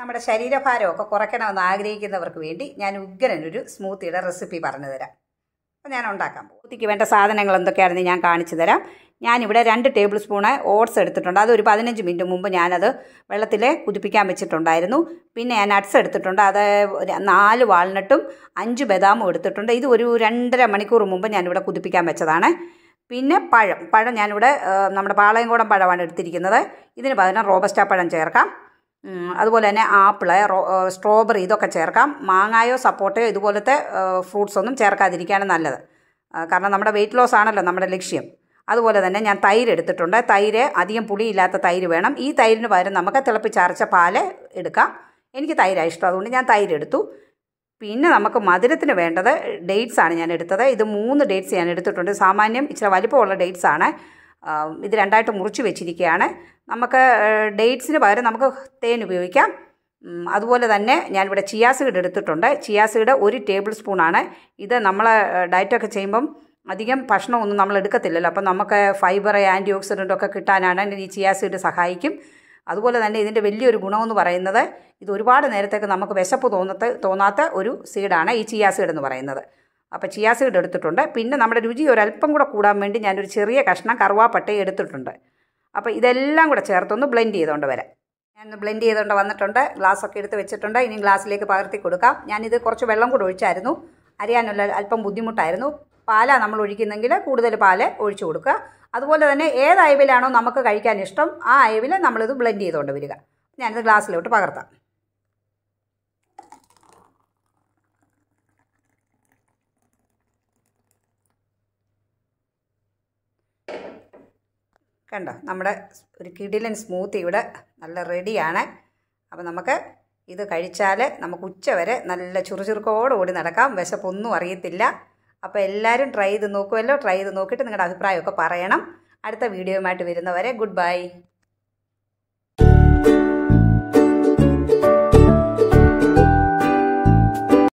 നമ്മുടെ ശരീരഭാരമൊക്കെ കുറയ്ക്കണമെന്ന് ആഗ്രഹിക്കുന്നവർക്ക് വേണ്ടി ഞാൻ ഉഗ്രനൊരു സ്മൂത്തിയുടെ റെസിപ്പി പറഞ്ഞു തരാം അപ്പോൾ ഞാൻ ഉണ്ടാക്കാൻ പോകും സ്മൂത്തിക്ക് വേണ്ട സാധനങ്ങൾ എന്തൊക്കെയാണെന്ന് ഞാൻ കാണിച്ചു തരാം ഞാനിവിടെ രണ്ട് ടേബിൾ സ്പൂണ് ഓട്സ് എടുത്തിട്ടുണ്ട് അതൊരു പതിനഞ്ച് മിനിറ്റ് മുമ്പ് ഞാനത് വെള്ളത്തിൽ കുതിപ്പിക്കാൻ വെച്ചിട്ടുണ്ടായിരുന്നു പിന്നെ ഞാൻ നട്ട്സ് എടുത്തിട്ടുണ്ട് അത് നാല് വാൾനട്ടും അഞ്ച് ബദാമും എടുത്തിട്ടുണ്ട് ഇത് ഒരു രണ്ടര മണിക്കൂർ മുമ്പ് ഞാനിവിടെ കുതിപ്പിക്കാൻ വെച്ചതാണ് പിന്നെ പഴം പഴം ഞാനിവിടെ നമ്മുടെ പാളയംകോടൻ പഴമാണ് എടുത്തിരിക്കുന്നത് ഇതിന് പകരം റോബസ്റ്റ പഴം ചേർക്കാം അതുപോലെ തന്നെ ആപ്പിള് സ്ട്രോബെറി ഇതൊക്കെ ചേർക്കാം മാങ്ങായോ സപ്പോട്ടയോ ഇതുപോലത്തെ ഫ്രൂട്ട്സ് ഒന്നും ചേർക്കാതിരിക്കുകയാണ് നല്ലത് കാരണം നമ്മുടെ വെയിറ്റ് ലോസ് ആണല്ലോ നമ്മുടെ ലക്ഷ്യം അതുപോലെ തന്നെ ഞാൻ തൈര് എടുത്തിട്ടുണ്ട് തൈര് അധികം പുളിയില്ലാത്ത തൈര് വേണം ഈ തൈരിന് പകരം നമുക്ക് തിളപ്പിച്ചരച്ച പാല് എടുക്കാം എനിക്ക് തൈരാണ് ഇഷ്ടം അതുകൊണ്ട് ഞാൻ തൈര് എടുത്തു പിന്നെ നമുക്ക് മധുരത്തിന് വേണ്ടത് ഡേറ്റ്സ് ആണ് ഞാൻ എടുത്തത് ഇത് മൂന്ന് ഡേറ്റ്സ് ഞാൻ എടുത്തിട്ടുണ്ട് സാമാന്യം ഇച്ചിരി വലിപ്പമുള്ള ഡേറ്റ്സ് ആണ് ഇത് രണ്ടായിട്ട് മുറിച്ച് വെച്ചിരിക്കുകയാണ് നമുക്ക് ഡേറ്റ്സിന് പകരം നമുക്ക് തേൻ ഉപയോഗിക്കാം അതുപോലെ തന്നെ ഞാനിവിടെ ചിയാസീഡ് എടുത്തിട്ടുണ്ട് ചിയാസീഡ് ഒരു ടേബിൾ സ്പൂണാണ് ഇത് നമ്മൾ ഡയറ്റൊക്കെ ചെയ്യുമ്പം അധികം ഭക്ഷണമൊന്നും നമ്മൾ എടുക്കത്തില്ലല്ലോ അപ്പം നമുക്ക് ഫൈബർ ആൻറ്റി ഓക്സിഡൻ്റ് ഒക്കെ കിട്ടാനാണ് ഈ ചിയാസീഡ് സഹായിക്കും അതുപോലെ തന്നെ ഇതിൻ്റെ വലിയൊരു ഗുണമെന്ന് പറയുന്നത് ഇത് ഒരുപാട് നേരത്തേക്ക് നമുക്ക് വിശപ്പ് തോന്നത്ത് തോന്നാത്ത ഒരു സീഡാണ് ഈ ചിയാസീഡ് എന്ന് പറയുന്നത് അപ്പോൾ ചിയാസീഡ് എടുത്തിട്ടുണ്ട് പിന്നെ നമ്മുടെ രുചി ഒരല്പം കൂടെ കൂടാൻ വേണ്ടി ഞാനൊരു ചെറിയ കഷ്ണം കറുവാപ്പട്ട എടുത്തിട്ടുണ്ട് അപ്പോൾ ഇതെല്ലാം കൂടെ ചേർത്തൊന്ന് ബ്ലെൻഡ് ചെയ്തുകൊണ്ട് വരാം ഞാനൊന്ന് ബ്ലെൻഡ് ചെയ്തുകൊണ്ട് വന്നിട്ടുണ്ട് ഗ്ലാസ്സൊക്കെ എടുത്ത് വെച്ചിട്ടുണ്ട് ഇനി ഗ്ലാസ്സിലേക്ക് പകർത്തി കൊടുക്കാം ഞാനിത് കുറച്ച് വെള്ളം കൂടെ ഒഴിച്ചായിരുന്നു അറിയാനുള്ള അല്പം ബുദ്ധിമുട്ടായിരുന്നു പാല നമ്മൾ ഒഴിക്കുന്നെങ്കിൽ കൂടുതൽ പാല് ഒഴിച്ചു കൊടുക്കുക അതുപോലെ തന്നെ ഏത് അയവിലാണോ നമുക്ക് കഴിക്കാൻ ഇഷ്ടം ആ അയവിൽ നമ്മളിത് ബ്ലെൻഡ് ചെയ്തുകൊണ്ട് വരിക ഞാനിത് ഗ്ലാസ്സിലോട്ട് പകർത്താം കണ്ടോ നമ്മുടെ ഒരു കിടിലൻ സ്മൂത്തി ഇവിടെ നല്ല റെഡിയാണ് അപ്പോൾ നമുക്ക് ഇത് കഴിച്ചാൽ നമുക്ക് ഉച്ചവരെ നല്ല കൂടി നടക്കാം വിശപ്പൊന്നും അറിയത്തില്ല അപ്പോൾ എല്ലാവരും ട്രൈ ചെയ്ത് നോക്കുമല്ലോ ട്രൈ ചെയ്ത് നോക്കിയിട്ട് നിങ്ങളുടെ അഭിപ്രായമൊക്കെ പറയണം അടുത്ത വീഡിയോയുമായിട്ട് വരുന്നവരെ ഗുഡ് ബൈ